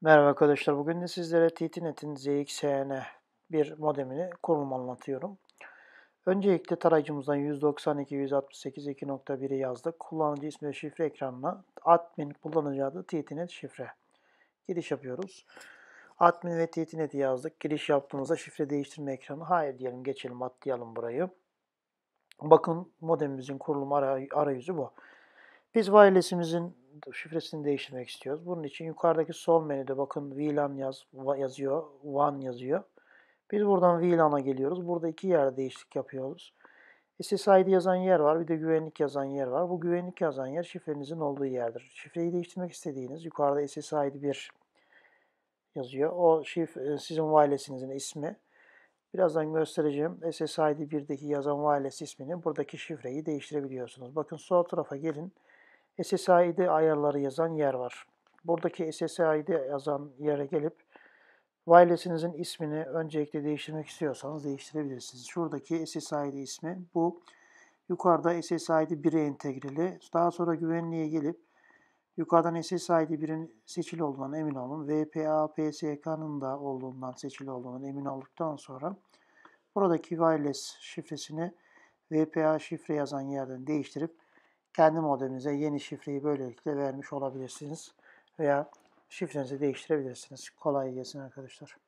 Merhaba arkadaşlar. Bugün de sizlere TTNet'in ZXHN bir modemini kurulum anlatıyorum. Öncelikle tarayıcımızdan 192.168.2.1'i yazdık. Kullanıcı ismi ve şifre ekranına admin kullanıcı adı TTNet şifre. Giriş yapıyoruz. Admin ve TTNet'i yazdık. Giriş yaptığımızda şifre değiştirme ekranı. Hayır diyelim geçelim atlayalım burayı. Bakın modemimizin kurulum arayüzü bu. Biz wireless'imizin şifresini değiştirmek istiyoruz. Bunun için yukarıdaki sol menüde bakın VLAN yaz, yazıyor, one yazıyor. Biz buradan VLAN'a geliyoruz. Burada iki yer değişiklik yapıyoruz. SSID yazan yer var, bir de güvenlik yazan yer var. Bu güvenlik yazan yer şifrenizin olduğu yerdir. Şifreyi değiştirmek istediğiniz yukarıda SSID 1 yazıyor. O şif e, sizin wireless'inizin ismi. Birazdan göstereceğim SSID 1'deki yazan wireless ismini buradaki şifreyi değiştirebiliyorsunuz. Bakın sol tarafa gelin. SSID ayarları yazan yer var. Buradaki SSID yazan yere gelip wireless'inizin ismini öncelikle değiştirmek istiyorsanız değiştirebilirsiniz. Şuradaki SSID ismi bu. Yukarıda SSID 1'e entegreli. Daha sonra güvenliğe gelip yukarıdan SSID 1'in seçili olduğundan emin olun. VPA, PSK'nın da olduğundan seçili olduğundan emin olduktan sonra buradaki wireless şifresini VPA şifre yazan yerden değiştirip kendi modeminize yeni şifreyi böylelikle vermiş olabilirsiniz veya şifrenizi değiştirebilirsiniz. Kolay gelsin arkadaşlar.